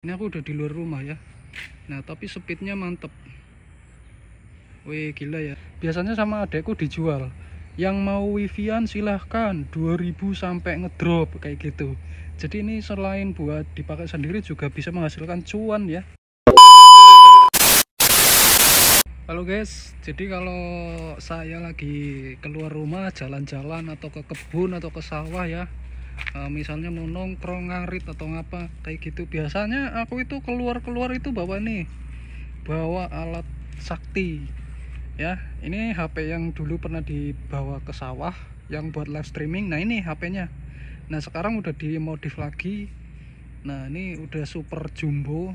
ini aku udah di luar rumah ya nah tapi speednya mantep weh gila ya biasanya sama adekku dijual yang mau wifian silahkan 2000 sampai ngedrop kayak gitu jadi ini selain buat dipakai sendiri juga bisa menghasilkan cuan ya halo guys jadi kalau saya lagi keluar rumah jalan-jalan atau ke kebun atau ke sawah ya uh, misalnya mau nongkrong ngarit atau ngapa kayak gitu biasanya aku itu keluar-keluar itu bawa nih bawa alat sakti ya ini HP yang dulu pernah dibawa ke sawah yang buat live streaming nah ini HP-nya nah sekarang udah dimodif lagi nah ini udah super jumbo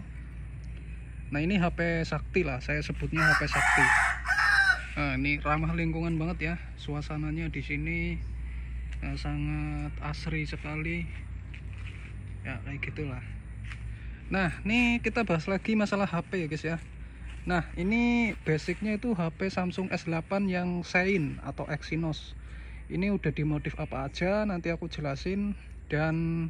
nah ini HP sakti lah saya sebutnya HP sakti Nah, ini ramah lingkungan banget ya. Suasananya di sini sangat asri sekali ya kayak gitulah nah ini kita bahas lagi masalah HP ya guys ya nah ini basicnya itu HP Samsung S8 yang Sein atau Exynos ini udah dimodif apa aja nanti aku jelasin dan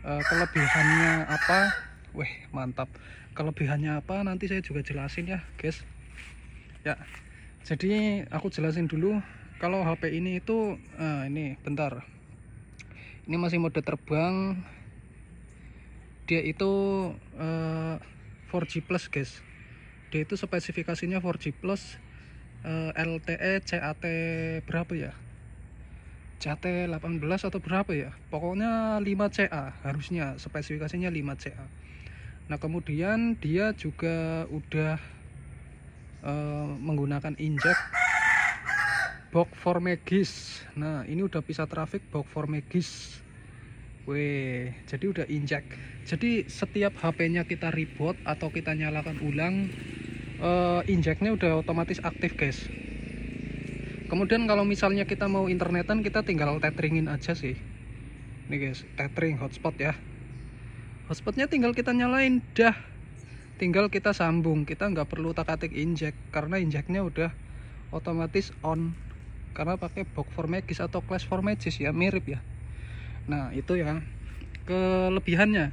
uh, kelebihannya apa weh mantap kelebihannya apa nanti saya juga jelasin ya guys ya jadi aku jelasin dulu kalau HP ini itu nah ini bentar ini masih mode terbang dia itu uh, eh, 4G plus guys dia itu spesifikasinya 4G plus uh, eh, LTE CAT berapa ya CAT 18 atau berapa ya pokoknya 5CA harusnya spesifikasinya 5CA nah kemudian dia juga udah uh, menggunakan injek Bok Formegis. Nah, ini udah pisah trafik Bok Formegis. Weh, jadi udah injek. Jadi setiap HP-nya kita reboot atau kita nyalakan ulang, uh, injeknya udah otomatis aktif, guys. Kemudian kalau misalnya kita mau internetan, kita tinggal tetheringin aja sih. Nih guys, tethering hotspot ya. Hotspotnya tinggal kita nyalain, dah. Tinggal kita sambung, kita nggak perlu takatik injek karena injeknya udah otomatis on karena pakai box for magis atau class for magis ya mirip ya nah itu ya kelebihannya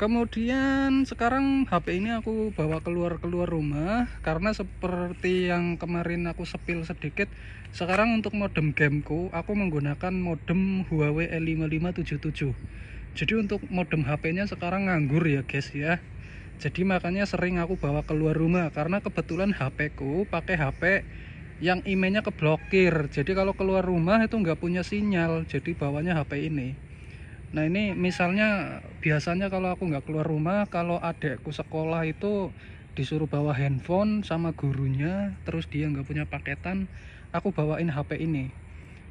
kemudian sekarang HP ini aku bawa keluar-keluar rumah karena seperti yang kemarin aku sepil sedikit sekarang untuk modem gameku aku menggunakan modem Huawei e l 5577 jadi untuk modem HP-nya sekarang nganggur ya guys ya jadi makanya sering aku bawa keluar rumah karena kebetulan HP ku pakai HP yang emailnya keblokir jadi kalau keluar rumah itu nggak punya sinyal jadi bawanya HP ini nah ini misalnya biasanya kalau aku nggak keluar rumah kalau adekku sekolah itu disuruh bawa handphone sama gurunya terus dia nggak punya paketan aku bawain HP ini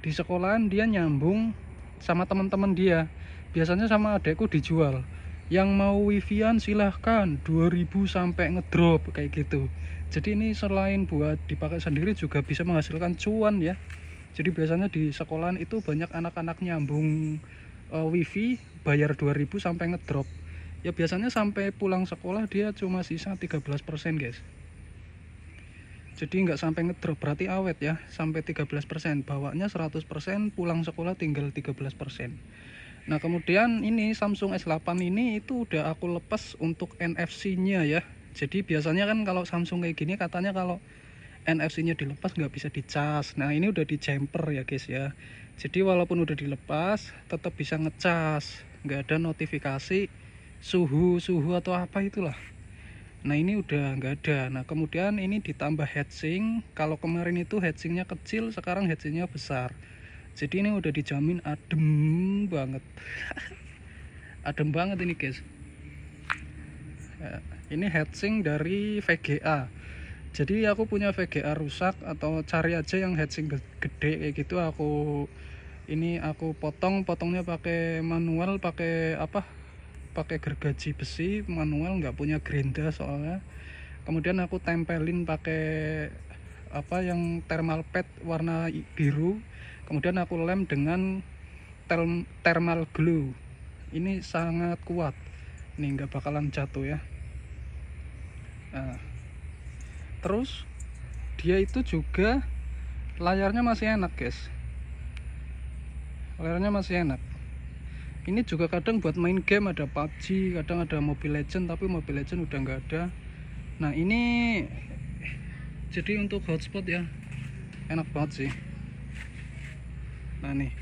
di sekolahan dia nyambung sama teman-teman dia biasanya sama adekku dijual yang mau wifian silahkan 2000 sampai ngedrop kayak gitu jadi ini selain buat dipakai sendiri juga bisa menghasilkan cuan ya jadi biasanya di sekolahan itu banyak anak-anak nyambung uh, wifi bayar 2000 sampai ngedrop ya biasanya sampai pulang sekolah dia cuma sisa 13% guys jadi nggak sampai ngedrop berarti awet ya sampai 13% bawanya 100% pulang sekolah tinggal 13% Nah kemudian ini Samsung S8 ini itu udah aku lepas untuk NFC-nya ya. Jadi biasanya kan kalau Samsung kayak gini katanya kalau NFC-nya dilepas nggak bisa dicas. Nah ini udah di jumper ya guys ya. Jadi walaupun udah dilepas tetap bisa ngecas. Nggak ada notifikasi suhu suhu atau apa itulah. Nah ini udah nggak ada. Nah kemudian ini ditambah heatsink. Kalau kemarin itu heatsinknya kecil, sekarang heatsinknya besar jadi ini udah dijamin adem banget adem banget ini guys eh, ini heatsink dari VGA jadi aku punya VGA rusak atau cari aja yang heatsink gede kayak gitu aku ini aku potong potongnya pakai manual pakai apa pakai gergaji besi manual nggak punya gerinda soalnya kemudian aku tempelin pakai apa yang thermal pad warna biru kemudian aku lem dengan term thermal glue ini sangat kuat ini nggak bakalan jatuh ya nah, terus dia itu juga layarnya masih enak guys layarnya masih enak ini juga kadang buat main game ada PUBG kadang ada Mobile Legend tapi Mobile Legend udah nggak ada nah ini jadi untuk hotspot ya enak banget sih nah nih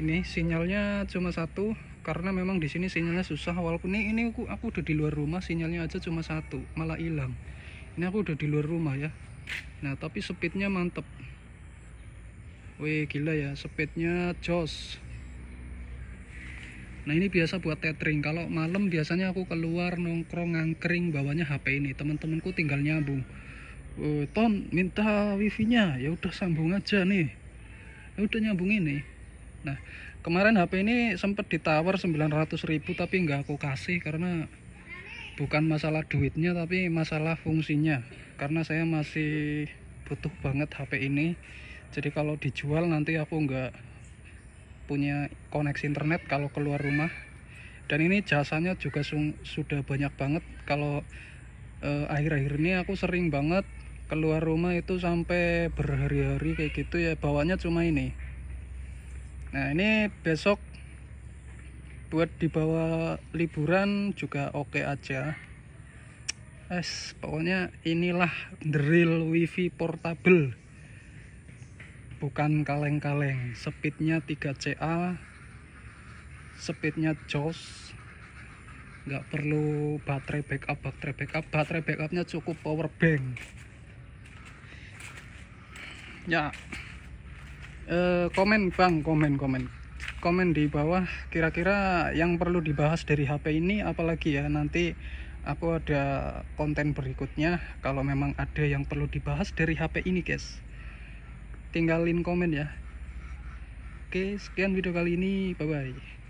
ini sinyalnya cuma satu karena memang di sini sinyalnya susah walaupun ini ini aku aku udah di luar rumah sinyalnya aja cuma satu malah hilang ini aku udah di luar rumah ya nah tapi speednya mantep wih gila ya speednya jos nah ini biasa buat tethering kalau malam biasanya aku keluar nongkrong ngangkring bawanya HP ini teman-temanku tinggal nyambung Uh, ton minta wifi nya ya udah sambung aja nih udah nyambung ini nah kemarin HP ini sempat ditawar 900.000 tapi nggak aku kasih karena bukan masalah duitnya tapi masalah fungsinya karena saya masih butuh banget HP ini jadi kalau dijual nanti aku nggak punya koneksi internet kalau keluar rumah dan ini jasanya juga sudah banyak banget kalau eh, akhir-akhir eh, ini aku sering banget keluar rumah itu sampai berhari-hari kayak gitu ya bawanya cuma ini nah ini besok buat dibawa liburan juga oke okay aja es pokoknya inilah drill wifi portable bukan kaleng-kaleng speednya 3CA speednya jos nggak perlu baterai backup baterai backup baterai backupnya cukup power bank ya eh, komen bang komen komen komen di bawah kira-kira yang perlu dibahas dari HP ini apalagi ya nanti aku ada konten berikutnya kalau memang ada yang perlu dibahas dari HP ini guys tinggalin komen ya oke sekian video kali ini bye bye